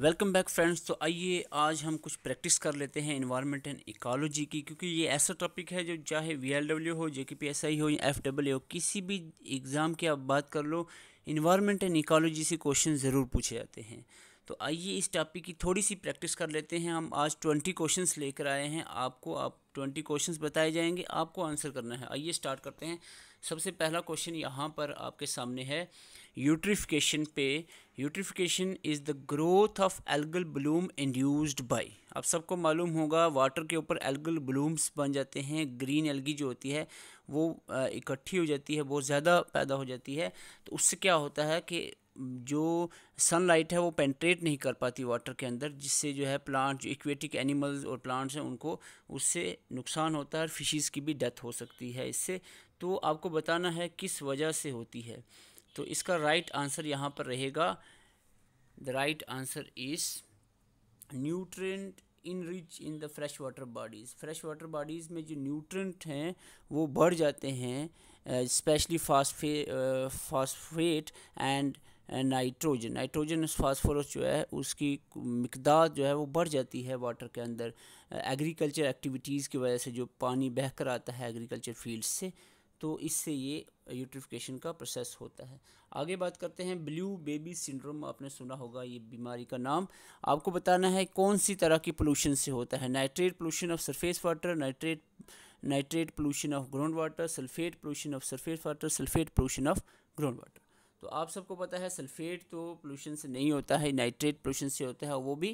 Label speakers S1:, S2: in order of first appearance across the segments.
S1: welcome back friends तो आइए आज हम कुछ प्रैक्टिस कर लेते हैं इन्वायरमेंट एंड इकोलॉजी की क्योंकि ये ऐसा टॉपिक है जो चाहे वी हो जे हो या एफ हो किसी भी एग्ज़ाम की आप बात कर लो इन्वायरमेंट एंड इकोलॉजी से क्वेश्चन ज़रूर पूछे जाते हैं तो आइए इस टॉपिक की थोड़ी सी प्रैक्टिस कर लेते हैं हम आज ट्वेंटी क्वेश्चंस लेकर आए हैं आपको आप ट्वेंटी क्वेश्चंस बताए जाएंगे आपको आंसर करना है आइए स्टार्ट करते हैं सबसे पहला क्वेश्चन यहाँ पर आपके सामने है यूट्रिफिकेशन पे eutrophication is the growth of algal bloom induced by आप सबको मालूम होगा वाटर के ऊपर एल्गल ब्लूम्स बन जाते हैं ग्रीन एल्गी जो होती है वो इकट्ठी हो जाती है बहुत ज़्यादा पैदा हो जाती है तो उससे क्या होता है कि जो सनलाइट है वो पेंट्रेट नहीं कर पाती वाटर के अंदर जिससे जो है प्लांट जो इक्वेटिक एनिमल्स और प्लांट्स हैं उनको उससे नुकसान होता है फिशीज़ की भी डेथ हो सकती है इससे तो आपको बताना है किस वजह से होती है तो इसका राइट आंसर यहाँ पर रहेगा the right answer is nutrient in rich in the fresh water bodies fresh water bodies में जो न्यूट्रेंट हैं वो बढ़ जाते हैं स्पेशली फास्फे phosphate and nitrogen nitrogen phosphorus जो है उसकी मकदार जो है वो बढ़ जाती है वाटर के अंदर एग्रीकल्चर uh, एक्टिविटीज़ की वजह से जो पानी बहकर आता है एग्रीकल्चर फील्ड से तो इससे ये यूट्रिफिकेशन का प्रोसेस होता है आगे बात करते हैं ब्लू बेबी सिंड्रोम आपने सुना होगा ये बीमारी का नाम आपको बताना है कौन सी तरह की पोलूशन से होता है nitrate pollution of surface water nitrate nitrate pollution of ground water sulphate pollution of surface water sulphate pollution of ground water तो आप सबको पता है सल्फेट तो पोल्यूशन से नहीं होता है नाइट्रेट पोल्यूशन से होता है वो भी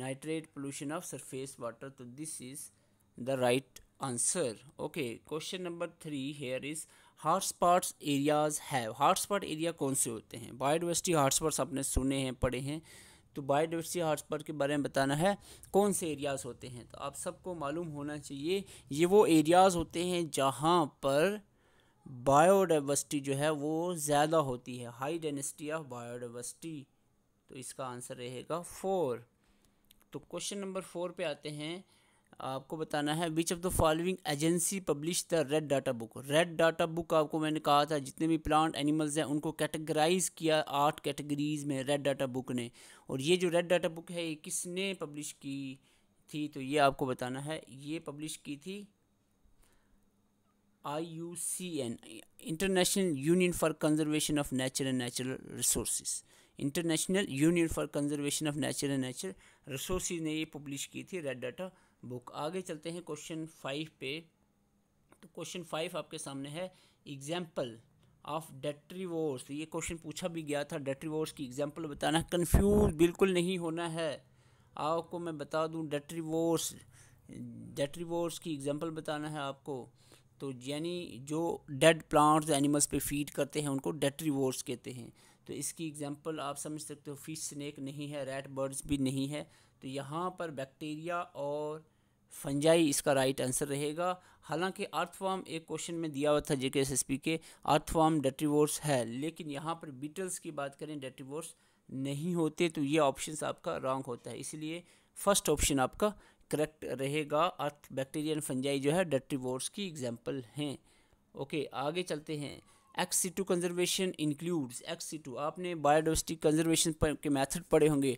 S1: nitrate pollution of surface water तो this is the right answer okay question number three here is hotspots areas have hotspot area कौन से होते हैं बायोडाइवर्सिटी हॉटस्पॉट्स आपने सुने हैं पढ़े हैं तो बायोडिवर्सिटी हॉटस्पॉट के बारे में बताना है कौन से एरियाज़ होते हैं तो आप सबको मालूम होना चाहिए ये वो एरियाज़ होते हैं जहाँ पर बायोडाइवर्सिटी जो है वो ज़्यादा होती है हाई डेंसिटी ऑफ बायोडाइवर्सिटी तो इसका आंसर रहेगा फोर तो क्वेश्चन नंबर फोर पे आते हैं आपको बताना है which of the following agency publish the red data book red data book आपको मैंने कहा था जितने भी प्लांट एनिमल्स हैं उनको कैटेगराइज किया आठ कैटेगरीज में रेड डाटा बुक ने और ये जो रेड डाटा बुक है ये किसने पब्लिश की थी तो ये आपको बताना है ये पब्लिश की थी IUCN International Union for Conservation of Nature and Natural Resources international union for conservation of nature and nature resource ने ये पब्लिश की थी रेड डाटा बुक आगे चलते हैं क्वेश्चन फाइव पे तो क्वेश्चन फाइव आपके सामने है एग्जाम्पल ऑफ डेट्रीवोर्स ये क्वेश्चन पूछा भी गया था डेट्रीवोर्स की एग्जाम्पल बताना कन्फ्यूज बिल्कुल नहीं होना है आपको मैं बता दूँ डेट्रीवोर्स डेट्रीवोर्स की एग्जाम्पल बताना है आपको तो यानी जो डेड प्लांट्स एनिमल्स पे फीड करते हैं उनको डेट्रीवोर्स कहते हैं तो इसकी एग्जांपल आप समझ सकते हो फिश स्नैक नहीं है रेड बर्ड्स भी नहीं है तो यहाँ पर बैक्टीरिया और फंजाई इसका राइट आंसर रहेगा हालांकि अर्थवाम एक क्वेश्चन में दिया हुआ था जेके एस एस पी के अर्थवाम डेट्रीवोर्स है लेकिन यहाँ पर बीटल्स की बात करें डेट्रीवोर्स नहीं होते तो ये ऑप्शन आपका रॉन्ग होता है इसलिए फर्स्ट ऑप्शन आपका करेक्ट रहेगा अर्थ बैक्टीरिया एंड फंजाई जो है डट्रीवोर्स की एग्जाम्पल हैं ओके आगे चलते हैं ex situ conservation includes ex situ आपने बायोडावर्सिटी कंजर्वेशन के मेथड पढ़े होंगे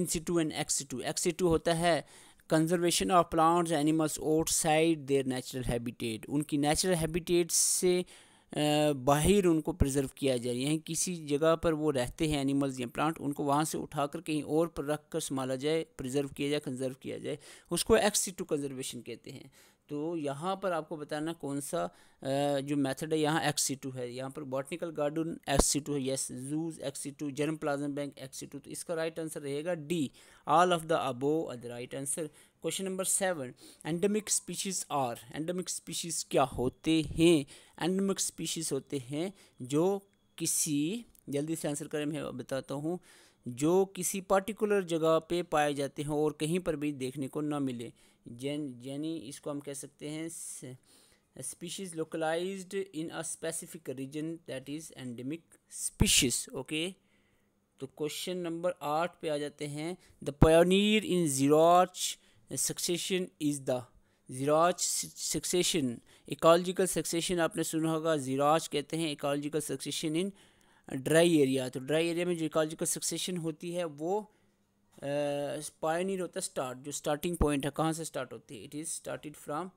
S1: in situ and ex situ ex situ होता है conservation of plants animals outside their natural habitat उनकी नेचुरल हैबिटेट से बाहर उनको प्रिजर्व किया जाए यानी किसी जगह पर वो रहते हैं एनिमल्स या प्लांट उनको वहाँ से उठा कर कहीं और पर रख कर संभाला जाए प्रिजर्व किया जाए कंजर्व किया जाए उसको एक्सीटू कंजर्वेशन कहते हैं तो यहाँ पर आपको बताना कौन सा जो मेथड है यहाँ एक्सीटू है यहाँ पर बॉटनिकल गार्डन एक्सीटू है yes zoos ex situ germplasm bank ex situ तो इसका राइट आंसर रहेगा D all of the above the right answer question number seven endemic species are endemic species क्या होते हैं एंडमिक स्पीशीज होते हैं जो किसी जल्दी से आंसर करें मैं बताता हूँ जो किसी पर्टिकुलर जगह पे पाए जाते हैं और कहीं पर भी देखने को ना मिले जैन यानी इसको हम कह सकते हैं species localised in a specific region that is endemic species okay तो क्वेश्चन नंबर आठ पे आ जाते हैं the pioneer in xerarch succession is the xerarch succession ecological succession आपने सुना होगा जीराज कहते हैं ecological succession in dry area तो ड्राई एरिया में जो इकोलॉजिकल सक्सेशन होती है वो पायनियर होता है स्टार्ट जो स्टार्टिंग पॉइंट है कहाँ से स्टार्ट होती है it is started from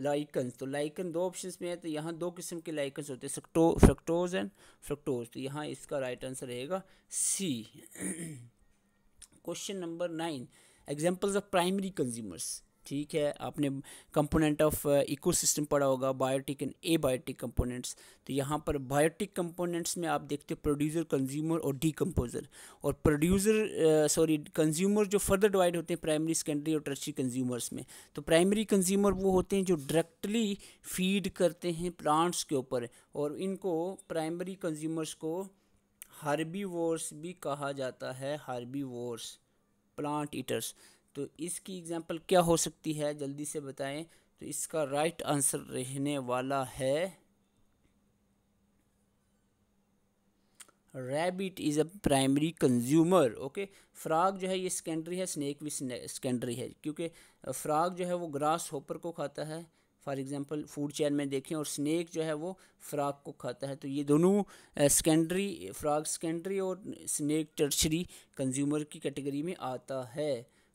S1: lichens तो लाइकन दो ऑप्शन में है तो यहाँ दो किस्म के लाइकन्स होते हैं सक्टो फ्रक्टोज एंड फ्रक्टोज तो यहाँ इसका राइट आंसर रहेगा C question number nine examples of primary consumers ठीक है आपने कंपोनेंट ऑफ इकोसिस्टम पढ़ा होगा biotic and abiotic components तो यहाँ पर बायोटिक कंपोनेंट्स में आप देखते हो प्रोड्यूसर कंज्यूमर और डीकम्पोजर और प्रोड्यूसर सॉरी कंज्यूमर जो फर्दर डिवाइड होते हैं प्राइमरी सेकेंडरी और टर्सरी कंज्यूमर्स में तो प्राइमरी कंज्यूमर वो होते हैं जो डायरेक्टली फीड करते हैं प्लांट्स के ऊपर और इनको प्राइमरी कंज्यूमर्स को हार्बी भी कहा जाता है वोर्स प्लांट ईटर्स तो इसकी एग्ज़ाम्पल क्या हो सकती है जल्दी से बताएं तो इसका राइट आंसर रहने वाला है rabbit is a primary consumer okay frog जो है ये सेकेंडरी है स्नैक भी सेकेंडरी है क्योंकि फ्राग जो है वो ग्रास होपर को खाता है फॉर एग्ज़ाम्पल फूड चैन में देखें और स्नैक जो है वो फ्राग को खाता है तो ये दोनों सेकेंडरी फ्राग सेकेंडरी और स्नैक टर्शरी कंज्यूमर की कैटेगरी में आता है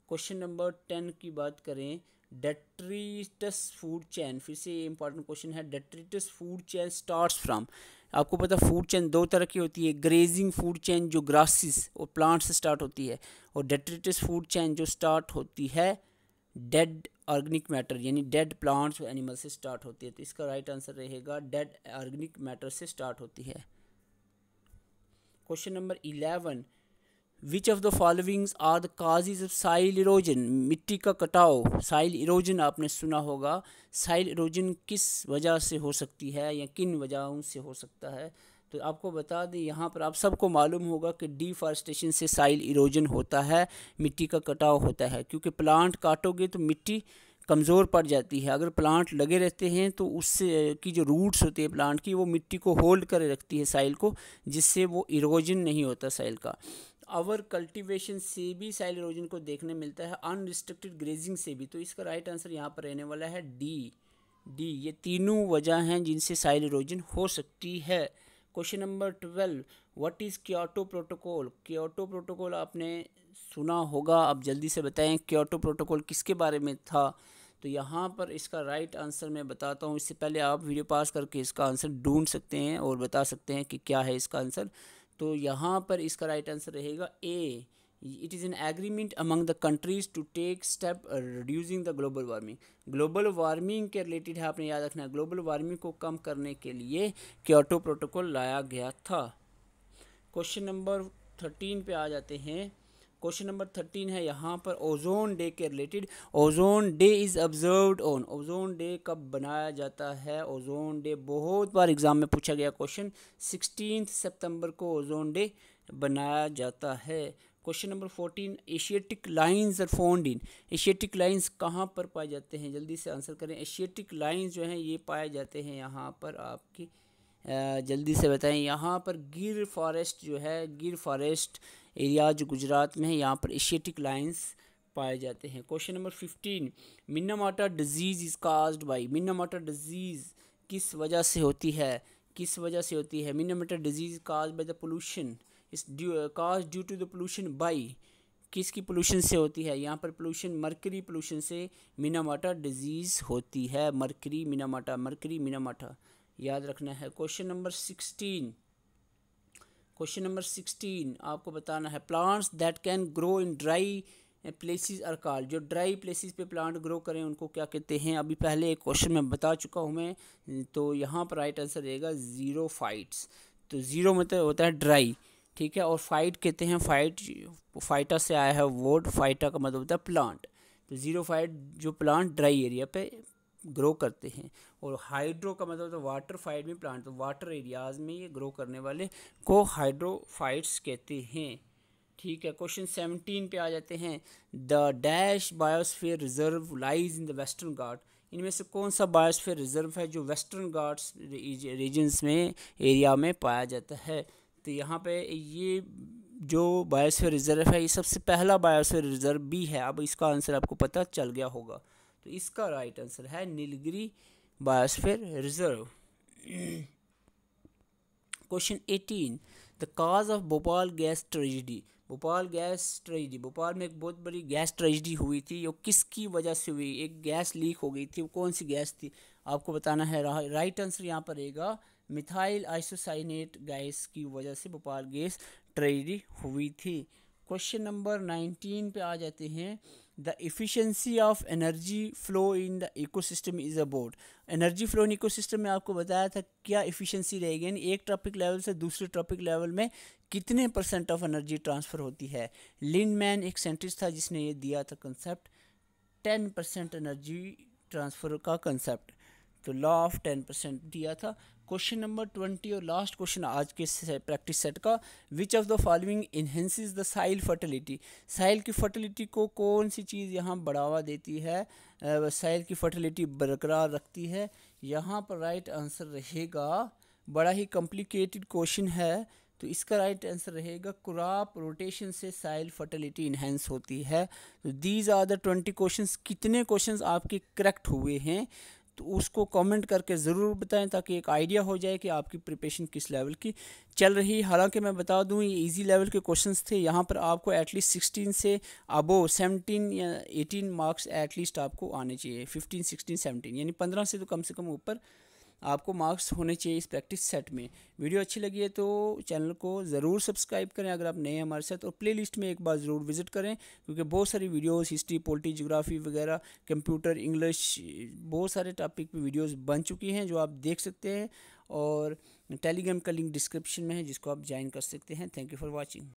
S1: क्वेश्चन नंबर टेन की बात करें डेट्रीटस फूड चैन फिर से ये इंपॉर्टेंट क्वेश्चन है detritus food chain starts from आपको पता फूड चैन दो तरह की होती है ग्रेजिंग फूड चैन जो ग्रासेस और प्लांट्स से स्टार्ट होती है और डेट्रीटस फूड चैन जो स्टार्ट होती है डेड ऑर्गेनिक मैटर यानी डेड प्लांट्स और एनिमल से स्टार्ट होती है तो इसका राइट आंसर रहेगा डेड ऑर्गेनिक मैटर से स्टार्ट होती है question number eleven which of the followings are the causes of soil erosion मिट्टी का कटाव साइल इरोजन आपने सुना होगा साइल इरोजन किस वजह से हो सकती है या किन वजहों से हो सकता है तो आपको बता दें यहाँ पर आप सबको मालूम होगा कि डिफॉरेस्टेशन से साइल इरोजन होता है मिट्टी का कटाव होता है क्योंकि प्लांट काटोगे तो मिट्टी कमज़ोर पड़ जाती है अगर प्लांट लगे रहते हैं तो उससे की जो रूट्स होती है प्लांट की वो मिट्टी को होल्ड कर रखती है साइल को जिससे वो इरोजन नहीं होता साइल का आवर कल्टीवेशन से भी साइल इरोजन को देखने मिलता है अनरिस्ट्रिक्टेड ग्रेजिंग से भी तो इसका राइट आंसर यहाँ पर रहने वाला है डी डी ये तीनों वजह हैं जिनसे साइल इरोजन हो सकती है question number twelve what is Kyoto protocol Kyoto protocol आपने सुना होगा आप जल्दी से बताएं क्योटो प्रोटोकॉल किसके बारे में था तो यहाँ पर इसका राइट आंसर मैं बताता हूँ इससे पहले आप वीडियो पास करके इसका आंसर ढूंढ सकते हैं और बता सकते हैं कि क्या है इसका आंसर तो यहाँ पर इसका राइट आंसर रहेगा A it is an agreement among the countries to take step reducing the global warming global warming के रिलेटेड है आपने याद रखना ग्लोबल वार्मिंग को कम करने के लिए क्योटो प्रोटोकॉल लाया गया था क्वेश्चन नंबर थर्टीन पे आ जाते हैं क्वेश्चन नंबर थर्टीन है यहाँ पर ओजोन डे के related ozone day is observe on ozone day कब बनाया जाता है ओजोन डे बहुत बार एग्ज़ाम में पूछा गया क्वेश्चन सिक्सटीन सितंबर को ओजोन डे बनाया जाता है question number fourteen Asiatic lions are found in Asiatic lions कहाँ पर पाए जाते हैं जल्दी से आंसर करें एशियाटिक लाइंस जो हैं ये पाए जाते हैं यहाँ पर आपकी जल्दी से बताएं यहाँ पर गिर फॉरेस्ट जो है गिर फॉरेस्ट एरिया जो गुजरात में है यहाँ पर एशियाटिक लाइन्स पाए जाते हैं question number fifteen Minamata disease is cause by Minamata disease किस वजह से होती है किस वजह से होती है Minamata disease cause by the pollution is cause due to the pollution by किसकी पोलूशन से होती है यहाँ पर पोलूशन मरकरी पोलूशन से मिनामाटा डिजीज़ होती है मरकरी मिनामाटा मरकरी मिनामाटा याद रखना है question number sixteen question number sixteen आपको बताना है plants that can grow in dry places are call जो ड्राई प्लेसेस पे प्लांट ग्रो करें उनको क्या कहते हैं अभी पहले एक क्वेश्चन में बता चुका हूँ मैं तो यहाँ पर राइट आंसर रहेगा ज़ीरो फाइट्स तो ज़ीरो मतलब होता है ड्राई ठीक है और फाइट कहते हैं फाइट फाइटा से आया है वर्ड फाइटा का मतलब होता है प्लांट तो ज़ीरो फाइट जो प्लांट ड्राई एरिया पे ग्रो करते हैं और हाइड्रो का मतलब तो वाटर फाइड में प्लांट तो वाटर एरियाज़ में ये ग्रो करने वाले को हाइड्रोफाइट्स कहते हैं ठीक है क्वेश्चन सेवनटीन पे आ जाते हैं the dash biosphere reserve lies in the western गार्ड इनमें से कौन सा बायोस्फीयर रिजर्व है जो वेस्टर्न गार्ड्स रीजन्स में एरिया में पाया जाता है तो यहाँ पे ये जो बायोस्फीयर रिजर्व है ये सबसे पहला बायोस्फीयर रिजर्व भी है अब इसका आंसर आपको पता चल गया होगा तो इसका राइट आंसर है Nilgiri biosphere reserve question eighteen the cause of Bhopal gas tragedy Bhopal gas tragedy Bhopal में एक बहुत बड़ी गैस ट्रेजिडी हुई थी वो किसकी वजह से हुई एक गैस लीक हो गई थी वो कौन सी गैस थी आपको बताना है राइट आंसर यहाँ पर रहेगा मिथाइल आइसोसाइनेट गैस की वजह से भोपाल गैस ट्रेजिडी हुई थी क्वेश्चन नंबर नाइनटीन पे आ जाते हैं the efficiency of energy flow in the ecosystem is energy flow in ecosystem में आपको बताया था क्या इफ़िशेंसी रहेगी यानी एक ट्रॉपिक लेवल से दूसरे ट्रॉपिक लेवल में कितने परसेंट ऑफ एनर्जी ट्रांसफ़र होती है लिनमैन एक साइंटिस्ट था जिसने ये दिया था concept ten percent energy transfer का कंसेप्ट तो लॉ ऑफ टेन परसेंट दिया था क्वेश्चन नंबर ट्वेंटी और लास्ट क्वेश्चन आज के प्रैक्टिस सेट का which of the following enhances the soil fertility soil की फर्टिलिटी को कौन सी चीज़ यहाँ बढ़ावा देती है साइल की फर्टिलिटी बरकरार रखती है यहाँ पर राइट आंसर रहेगा बड़ा ही कॉम्प्लिकेटेड क्वेश्चन है तो इसका राइट आंसर रहेगा क्रॉप रोटेशन से साइल फर्टिलिटी इन्हेंस होती है तो these are the twenty questions कितने क्वेश्चंस आपके करेक्ट हुए हैं तो उसको कमेंट करके ज़रूर बताएं ताकि एक आइडिया हो जाए कि आपकी प्रिपरेशन किस लेवल की चल रही हालांकि मैं बता दूं ये इजी लेवल के क्वेश्चंस थे यहाँ पर आपको एटलीस्ट सिक्सटीन से अबो सेवनटीन या एटीन मार्क्स एटलीस्ट आपको आने चाहिए फिफ्टीन सिक्सटीन सेवनटीन यानी पंद्रह से तो कम से कम ऊपर आपको मार्क्स होने चाहिए इस प्रैक्टिस सेट में वीडियो अच्छी लगी है तो चैनल को ज़रूर सब्सक्राइब करें अगर आप नए हैं हमारे साथ और प्लेलिस्ट में एक बार ज़रूर विजिट करें क्योंकि बहुत सारी वीडियोस हिस्ट्री पोल्ट्री जोग्राफी वगैरह कंप्यूटर इंग्लिश बहुत सारे टॉपिक पर वीडियोज़ बन चुकी हैं जो आप देख सकते हैं और टेलीग्राम का लिंक डिस्क्रिप्शन में है जिसको आप ज्वाइन कर सकते हैं थैंक यू फॉर वॉचिंग